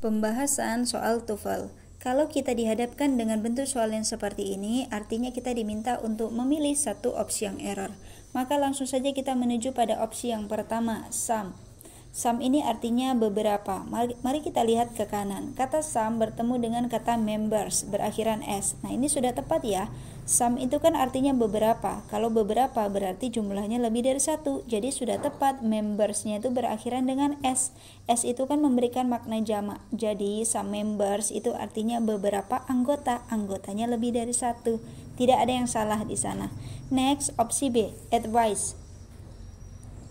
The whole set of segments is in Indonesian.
Pembahasan soal TOEFL. Kalau kita dihadapkan dengan bentuk soal yang seperti ini, artinya kita diminta untuk memilih satu opsi yang error. Maka langsung saja kita menuju pada opsi yang pertama, sum. Sam ini artinya beberapa. Mari, kita lihat ke kanan. Kata Sam bertemu dengan kata members berakhiran s. Nah, ini sudah tepat ya. Sam itu kan artinya beberapa. Kalau beberapa berarti jumlahnya lebih dari satu. Jadi sudah tepat membersnya itu berakhiran dengan s. S itu kan memberikan makna jama. Jadi Sam members itu artinya beberapa anggota. Anggotanya lebih dari satu. Tidak ada yang salah di sana. Next, opsi B, advice.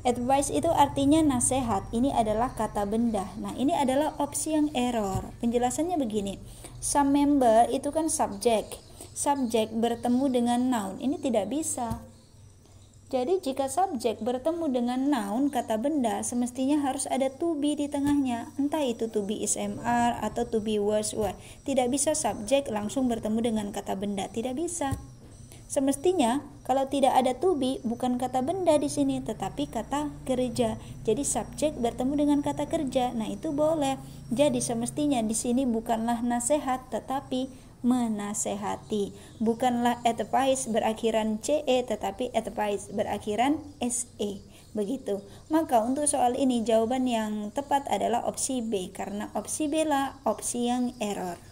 Advice itu artinya nasihat. Ini adalah kata benda. Nah, ini adalah opsi yang error. Penjelasannya begini. Some member itu kan subjek. Subjek bertemu dengan noun. Ini tidak bisa. Jadi jika subjek bertemu dengan noun kata benda, semestinya harus ada to be di tengahnya. Entah itu to be SMR atau to be was were. Tidak bisa subjek langsung bertemu dengan kata benda, tidak bisa. Semestinya kalau tidak ada to be bukan kata benda di sini tetapi kata kerja. Jadi subjek bertemu dengan kata kerja. Nah, itu boleh. Jadi semestinya di sini bukanlah nasihat tetapi menasehati. Bukanlah advice berakhiran CE tetapi advice berakhiran SE. Begitu. Maka untuk soal ini jawaban yang tepat adalah opsi B karena opsi B lah opsi yang error.